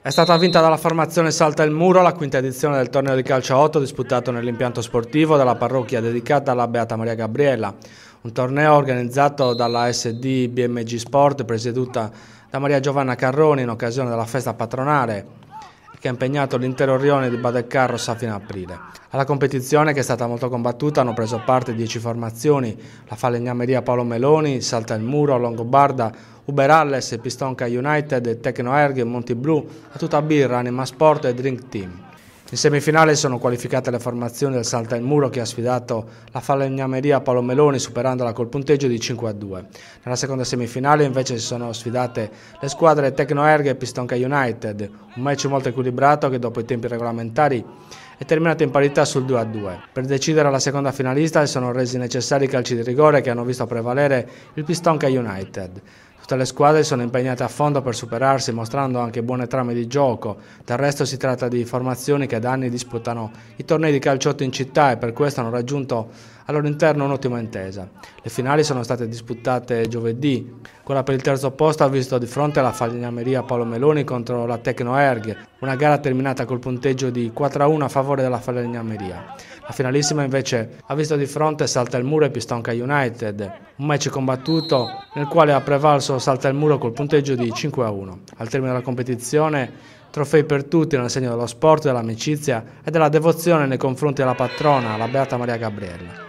È stata vinta dalla formazione Salta il Muro la quinta edizione del torneo di calcio 8 disputato nell'impianto sportivo della parrocchia dedicata alla Beata Maria Gabriella, un torneo organizzato dalla SD BMG Sport presieduta da Maria Giovanna Carroni in occasione della festa patronale che ha impegnato l'intero rione di Badeccarros fino ad aprile. Alla competizione, che è stata molto combattuta, hanno preso parte 10 formazioni, la Falegnameria Paolo Meloni, Salta il Muro, Longobarda, Uberalles, Pistonca United, Tecno Erg, Blu, a tutta birra, Anima Sport e Drink Team. In semifinale sono qualificate le formazioni del Salta in Muro che ha sfidato la Falegnameria Paolo Meloni superandola col punteggio di 5 a 2. Nella seconda semifinale invece si sono sfidate le squadre Tecno Tecnoerga e Pistonca United, un match molto equilibrato che dopo i tempi regolamentari è terminato in parità sul 2 a 2. Per decidere la seconda finalista si sono resi necessari i calci di rigore che hanno visto prevalere il Pistonca United. Tutte le squadre sono impegnate a fondo per superarsi mostrando anche buone trame di gioco, del resto si tratta di formazioni che da anni disputano i tornei di calciotto in città e per questo hanno raggiunto al loro interno un'ottima intesa. Le finali sono state disputate giovedì, quella per il terzo posto ha visto di fronte la Falegnameria Paolo Meloni contro la Tecno Erg, una gara terminata col punteggio di 4-1 a favore della Falegnameria. La finalissima invece ha visto di fronte Salta il Muro e Pistonca United, un match combattuto nel quale ha prevalso salta il muro col punteggio di 5 a 1. Al termine della competizione, trofei per tutti nel segno dello sport, dell'amicizia e della devozione nei confronti della patrona, la Beata Maria Gabriella.